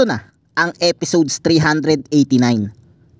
Ito na, ang episodes 389.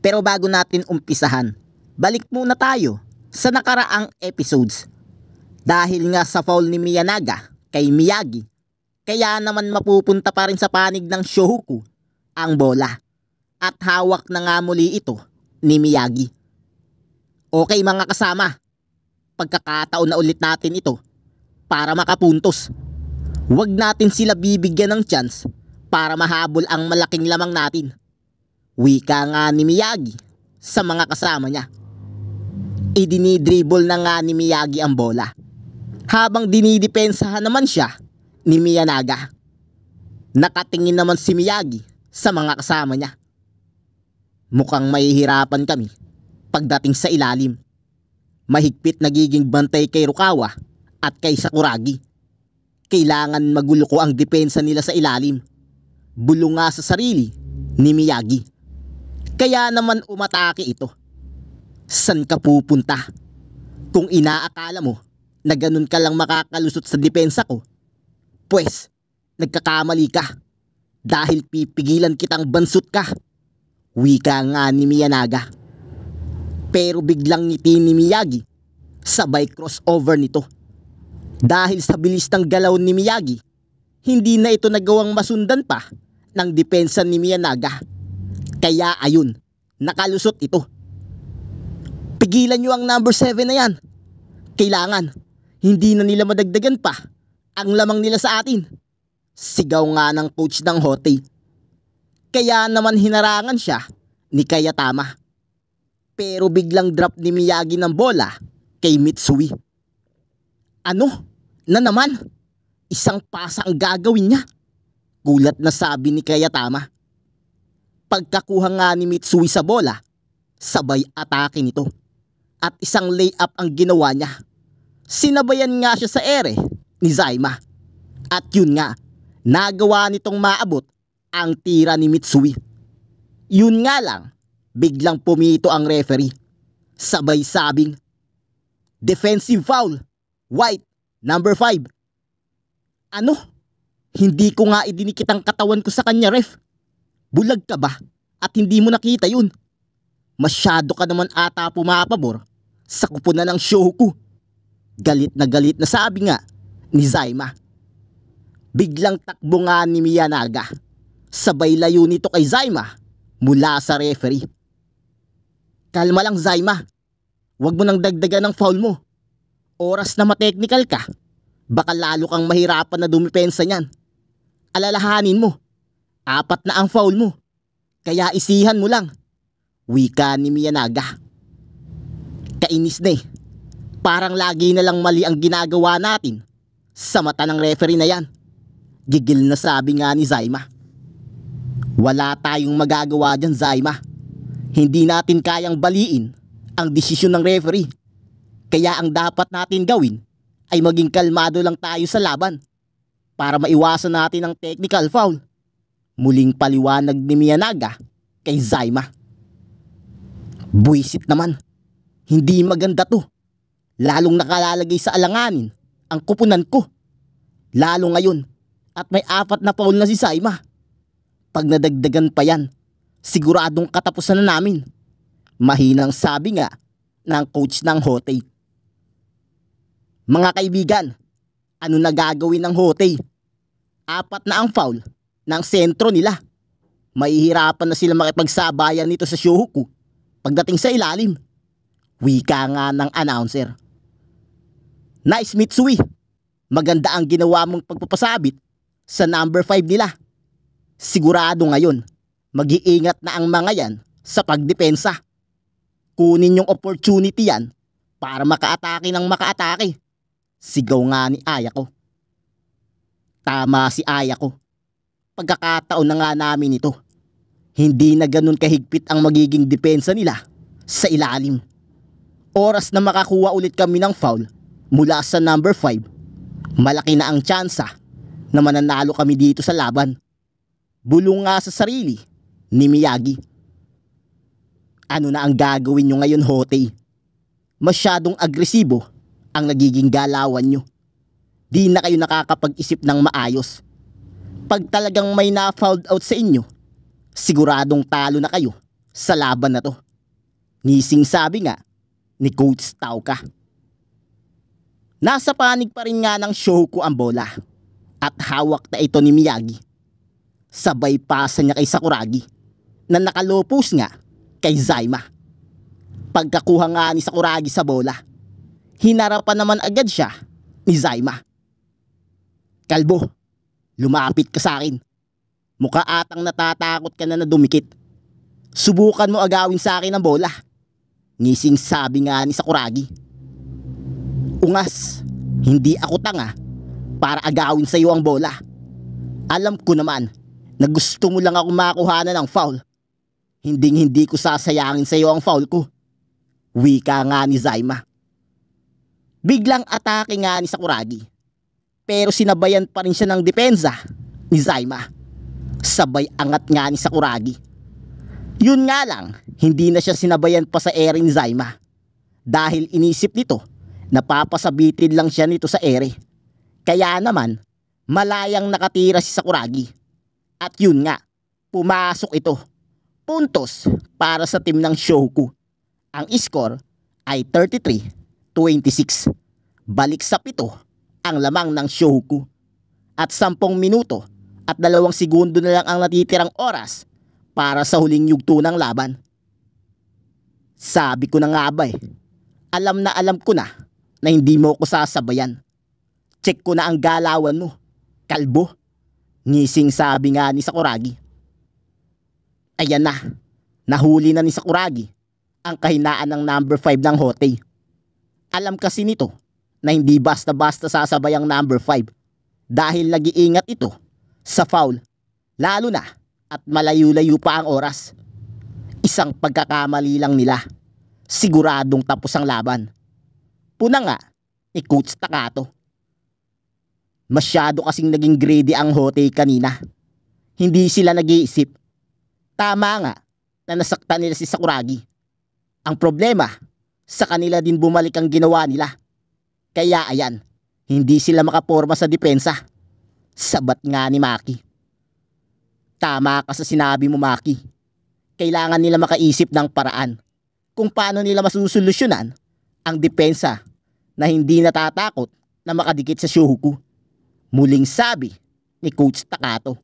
Pero bago natin umpisahan, balik muna tayo sa nakaraang episodes. Dahil nga sa foul ni Miyanaga kay Miyagi, kaya naman mapupunta pa rin sa panig ng Shohoku ang bola. At hawak na nga muli ito ni Miyagi. Okay mga kasama, pagkakataon na ulit natin ito para makapuntos. Huwag natin sila bibigyan ng chance para mahabol ang malaking lamang natin. Wika nga ni Miyagi sa mga kasama niya. Idinidribble na nga ni Miyagi ang bola habang dinidepensahan naman siya ni Miyanaga. Nakatingin naman si Miyagi sa mga kasama niya. Mukhang mahihirapan kami pagdating sa ilalim. Mahigpit nagiging bantay kay Rukawa at kay Sakuragi. Kailangan magulo ko ang depensa nila sa ilalim bulunga sa sarili ni Miyagi. Kaya naman umatake ito. San ka pupunta? Kung inaakala mo na ganun ka lang makakalusot sa depensa ko, pues, nagkakamali ka. Dahil pipigilan kitang bansot ka. Wika nga ni Miyanaga. Pero biglang ngiti ni Miyagi sabay crossover nito. Dahil sa bilis ng galaw ni Miyagi, hindi na ito nagawang masundan pa ng depensa ni Miyanaga. Kaya ayun, nakalusot ito. Pigilan nyo ang number 7 na yan. Kailangan, hindi na nila madagdagan pa ang lamang nila sa atin. Sigaw nga ng coach ng Hote. Kaya naman hinarangan siya ni Kayatama. Pero biglang drop ni Miyagi ng bola kay Mitsui. Ano? Na naman? Isang pasa ang gagawin niya. Gulat na sabi ni Kayatama. Pagkakuha nga ni Mitsui sa bola, sabay atake nito. At isang layup ang ginawa niya. Sinabayan nga siya sa ere ni Zaima. At yun nga, nagawa nitong maabot ang tira ni Mitsui. Yun nga lang, biglang pumito ang referee. Sabay sabing, Defensive foul, white, number 5. Ano? Hindi ko nga idinikit ang katawan ko sa kanya, ref. Bulag ka ba? At hindi mo nakita yun. Masyado ka naman ata pumapabor sa kupunan ng show ko. Galit na galit na sabi nga ni Zaima. Biglang takbo nga ni Miyanaga. Sabay layo nito kay Zaima mula sa referee. Kalma lang Zaima. Huwag mo nang dagdagan ng foul mo. Oras na matechnical ka. Baka lalo kang mahirapan na dumipensa niyan alalahanin mo. Apat na ang foul mo. Kaya isihan mo lang. Wika ni Miyanaga. Kainis na eh. Parang lagi na lang mali ang ginagawa natin. Sa mata ng referee na yan. Gigil na sabi nga ni Zayma. Wala tayong magagawa dyan Zayma. Hindi natin kayang baliin ang desisyon ng referee. Kaya ang dapat natin gawin ay maging kalmado lang tayo sa laban para maiwasan natin ang technical foul. Muling paliwanag ni Miyanaga kay Zaima. Buisit naman. Hindi maganda to. Lalong nakalalagay sa alanganin ang kupunan ko. Lalo ngayon at may apat na foul na si Saima. Pag nadagdagan pa yan, siguradong katapusan na namin. Mahinang sabi nga ng coach ng Hotei. Mga kaibigan, ano na gagawin ng Hotei? apat na ang foul ng sentro nila. Mahihirapan na sila makipagsabayan nito sa Shohoku pagdating sa ilalim. Wika nga ng announcer. Nice Mitsui, maganda ang ginawa mong pagpapasabit sa number 5 nila. Sigurado ngayon, mag-iingat na ang mga yan sa pagdepensa. Kunin yung opportunity yan para makaatake ng makaatake. Sigaw nga ni Ayako. Tama si Aya ko. Pagkakataon na nga namin ito. Hindi na ganun kahigpit ang magiging depensa nila sa ilalim. Oras na makakuha ulit kami ng foul mula sa number 5, malaki na ang tsansa na mananalo kami dito sa laban. Bulong nga sa sarili ni Miyagi. Ano na ang gagawin nyo ngayon, Hotei? Masyadong agresibo ang nagiging galawan nyo di na kayo nakakapag-isip ng maayos. Pag talagang may na-fouled out sa inyo, siguradong talo na kayo sa laban na to. Nising sabi nga ni Coach Tauka. Nasa panig pa rin nga ng Shouko ang bola at hawak na ito ni Miyagi. Sabay pasa niya kay Sakuragi na nakalopos nga kay Zaima. Pagkakuha nga ni Sakuragi sa bola, hinarapan naman agad siya ni Zaima. Kalbo, lumapit ka sa akin. Mukha atang natatakot ka na na dumikit. Subukan mo agawin sa akin ang bola. Ngising sabi nga ni Sakuragi. Ungas, hindi ako tanga para agawin sa iyo ang bola. Alam ko naman na gusto mo lang ako makuhanan ng foul. Hinding hindi ko sasayangin sa iyo ang foul ko. Wika nga ni Zaima. Biglang atake nga ni Sakuragi pero sinabayan pa rin siya ng depensa ni Zayma. Sabay angat nga ni Sakuragi. Yun nga lang, hindi na siya sinabayan pa sa ere ni Zayma. Dahil inisip nito, napapasabitin lang siya nito sa ere. Kaya naman, malayang nakatira si Sakuragi. At yun nga, pumasok ito. Puntos para sa team ng Shohoku. Ang score ay 33-26. Balik sa pito ang lamang ng shoku. At sampung minuto at dalawang segundo na lang ang natitirang oras para sa huling yugto ng laban. Sabi ko na nga ba eh, alam na alam ko na na hindi mo ko sasabayan. Check ko na ang galawan mo, kalbo. Ngising sabi nga ni Sakuragi. Ayan na, nahuli na ni Sakuragi ang kahinaan ng number 5 ng Hotei. Alam kasi nito na hindi basta-basta sasabay ang number 5 dahil nag-iingat ito sa foul lalo na at malayo-layo pa ang oras. Isang pagkakamali lang nila. Siguradong tapos ang laban. Puna nga ni eh, Coach Takato. Masyado kasing naging greedy ang Hote kanina. Hindi sila nag-iisip. Tama nga na nasaktan nila si Sakuragi. Ang problema, sa kanila din bumalik ang ginawa nila. Kaya ayan, hindi sila makaporma sa depensa. Sabat nga ni Maki. Tama ka sa sinabi mo Maki. Kailangan nila makaisip ng paraan kung paano nila masusolusyonan ang depensa na hindi natatakot na makadikit sa Shohoku. Muling sabi ni Coach Takato.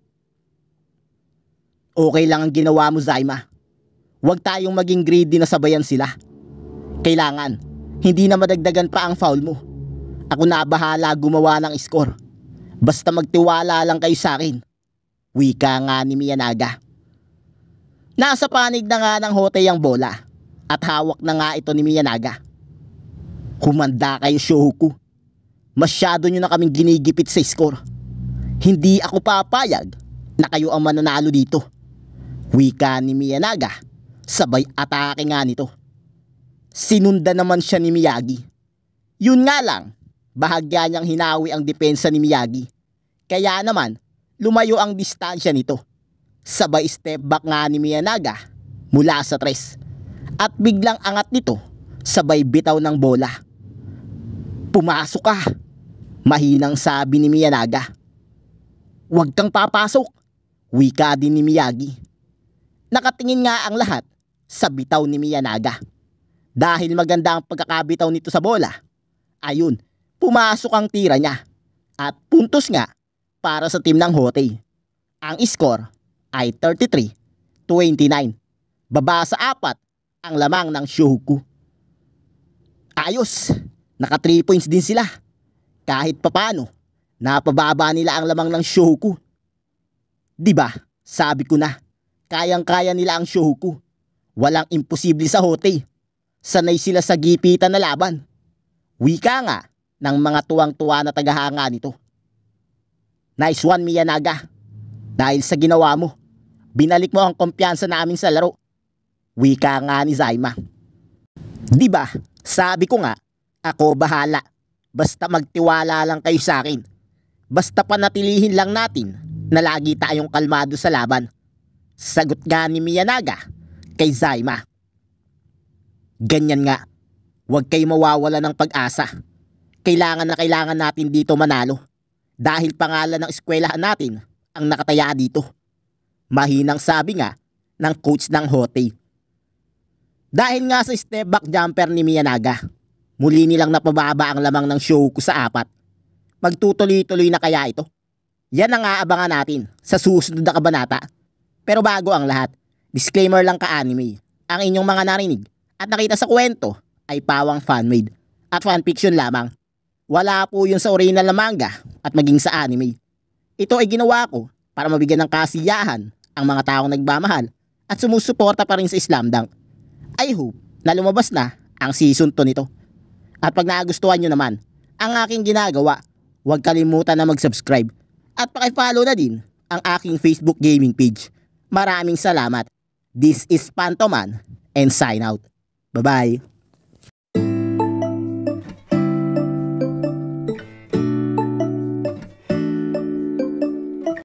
Okay lang ang ginawa mo Zaima. Huwag tayong maging greedy na sabayan sila. Kailangan, hindi na madagdagan pa ang foul mo ako na bahala gumawa ng score. Basta magtiwala lang kayo sa akin. Wika nga ni Miyanaga. Nasa panig na nga ng hotel ang bola at hawak na nga ito ni Miyanaga. Humanda kayo Shoko. Masyado nyo na kaming ginigipit sa score. Hindi ako papayag na kayo ang mananalo dito. Wika ni Miyanaga sabay atake nga nito. Sinunda naman siya ni Miyagi. Yun nga lang, bahagya niyang hinawi ang depensa ni Miyagi. Kaya naman, lumayo ang distansya nito. Sabay step back nga ni Miyanaga mula sa tres. At biglang angat nito, sabay bitaw ng bola. Pumasok ka! Mahinang sabi ni Miyanaga. Huwag kang papasok! Wika din ni Miyagi. Nakatingin nga ang lahat sa bitaw ni Miyanaga. Dahil maganda ang pagkakabitaw nito sa bola. Ayun, pumasok ang tira niya at puntos nga para sa team ng Hote. Ang score ay 33-29. Baba sa apat ang lamang ng Shohoku. Ayos, naka 3 points din sila. Kahit papano, napababa nila ang lamang ng Shohoku. 'Di ba? Sabi ko na, kayang-kaya nila ang Shohoku. Walang imposible sa Hote. Sanay sila sa gipitan na laban. Wika nga, ng mga tuwang-tuwa na tagahanga nito. Nice one, Miyanaga. Dahil sa ginawa mo, binalik mo ang kumpiyansa namin sa laro. Wika nga ni Zaima. Di ba? Sabi ko nga, ako bahala. Basta magtiwala lang kayo sa akin. Basta panatilihin lang natin na lagi tayong kalmado sa laban. Sagot nga ni Miyanaga kay Zaima. Ganyan nga, huwag kayo mawawala ng pag-asa kailangan na kailangan natin dito manalo. Dahil pangalan ng eskwelahan natin ang nakataya dito. Mahinang sabi nga ng coach ng Hote. Dahil nga sa step back jumper ni Miyanaga, muli nilang napababa ang lamang ng show ko sa apat. Magtutuloy-tuloy na kaya ito? Yan ang aabangan natin sa susunod na kabanata. Pero bago ang lahat, disclaimer lang ka-anime. Ang inyong mga narinig at nakita sa kwento ay pawang fanmade at fanfiction lamang. Wala po yun sa original na manga at maging sa anime. Ito ay ginawa ko para mabigyan ng kasiyahan ang mga taong nagmamahal at sumusuporta pa rin sa Islam Dunk. I hope na lumabas na ang season 2 nito. At pag nagustuhan nyo naman ang aking ginagawa, huwag kalimutan na mag-subscribe at pakifollow na din ang aking Facebook gaming page. Maraming salamat. This is Pantoman and sign out. Bye-bye.